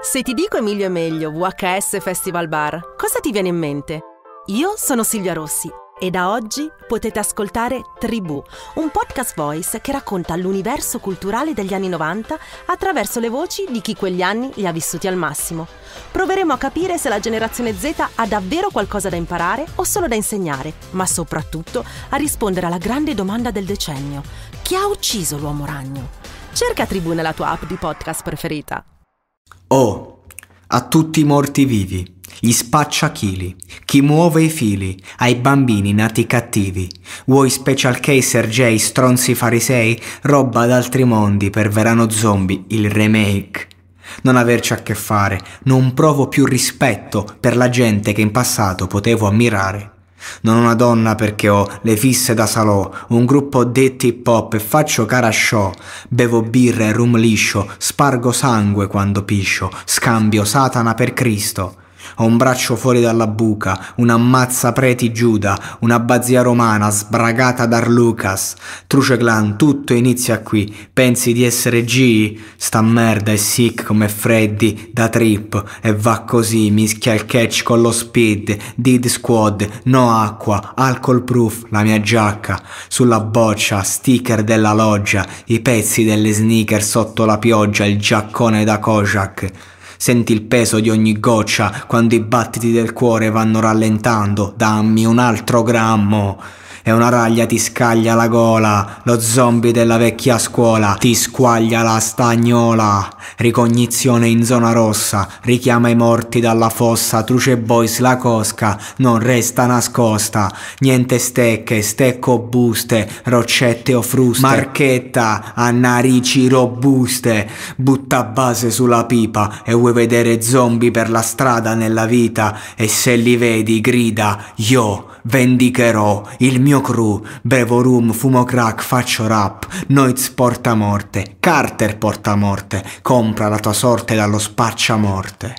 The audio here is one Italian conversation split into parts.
Se ti dico Emilio è meglio VHS Festival Bar, cosa ti viene in mente? Io sono Silvia Rossi e da oggi potete ascoltare Tribù, un podcast voice che racconta l'universo culturale degli anni 90 attraverso le voci di chi quegli anni li ha vissuti al massimo. Proveremo a capire se la generazione Z ha davvero qualcosa da imparare o solo da insegnare, ma soprattutto a rispondere alla grande domanda del decennio: chi ha ucciso l'uomo ragno? Cerca Tribù nella tua app di podcast preferita. Oh, a tutti i morti vivi, gli spacciachili, chi muove i fili, ai bambini nati cattivi, vuoi special case RJ, stronzi farisei, roba altri mondi per Verano Zombie, il remake. Non averci a che fare, non provo più rispetto per la gente che in passato potevo ammirare. Non una donna perché ho le fisse da salò, un gruppo detti hip hop e faccio cara show. Bevo birra e rum liscio, spargo sangue quando piscio, scambio Satana per Cristo. Ho un braccio fuori dalla buca, un ammazza preti Giuda, una bazia romana sbragata da Lucas. Truce clan, tutto inizia qui. Pensi di essere G? Sta merda è sick come Freddy da trip e va così, mischia il catch con lo speed, did squad, no acqua, alcol proof, la mia giacca, sulla boccia, sticker della loggia, i pezzi delle sneaker sotto la pioggia, il giaccone da Kojak. Senti il peso di ogni goccia quando i battiti del cuore vanno rallentando. Dammi un altro grammo e una raglia ti scaglia la gola, lo zombie della vecchia scuola ti squaglia la stagnola. Ricognizione in zona rossa, richiama i morti dalla fossa, truce boys la cosca, non resta nascosta. Niente stecche, stecco buste, roccette o fruste. Marchetta a narici robuste, butta base sulla pipa e vuoi vedere zombie per la strada nella vita e se li vedi grida, io vendicherò il mio Meno crew, bevo rum, fumo crack, faccio rap. Noiz porta morte, Carter porta morte. Compra la tua sorte dallo spaccia morte.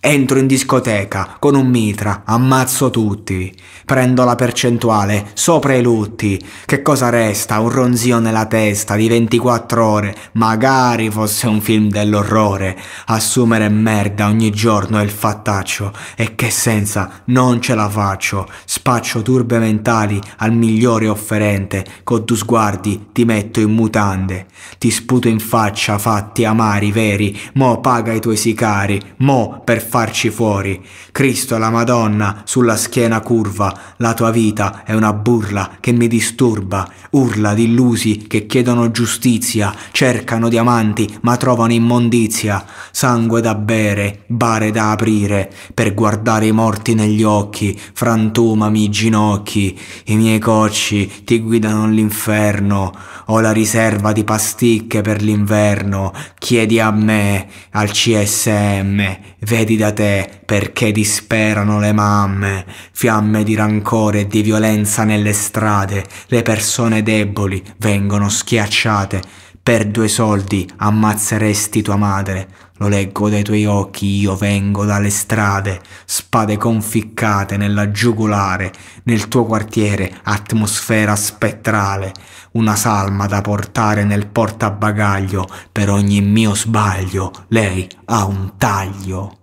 Entro in discoteca con un mitra, ammazzo tutti. Prendo la percentuale, sopra i lutti. Che cosa resta? Un ronzio nella testa di 24 ore. Magari fosse un film dell'orrore. Assumere merda ogni giorno è il fattaccio. E che senza non ce la faccio. Spaccio turbe mentali al migliore offerente. Con due sguardi ti metto in mutande. Ti sputo in faccia fatti amari veri. Mo paga i tuoi sicari. Mo per farci fuori. Cristo e la Madonna sulla schiena curva, la tua vita è una burla che mi disturba. Urla di illusi che chiedono giustizia, cercano diamanti ma trovano immondizia. Sangue da bere, bare da aprire, per guardare i morti negli occhi, frantumami i ginocchi, i miei cocci ti guidano all'inferno. Ho la riserva di pasticche per l'inverno, chiedi a me, al CSM, vedi da te perché disperano le mamme, fiamme di rancore e di violenza nelle strade, le persone deboli vengono schiacciate, per due soldi ammazzeresti tua madre, lo leggo dai tuoi occhi, io vengo dalle strade, spade conficcate nella giugulare, nel tuo quartiere atmosfera spettrale, una salma da portare nel portabagaglio, per ogni mio sbaglio lei ha un taglio.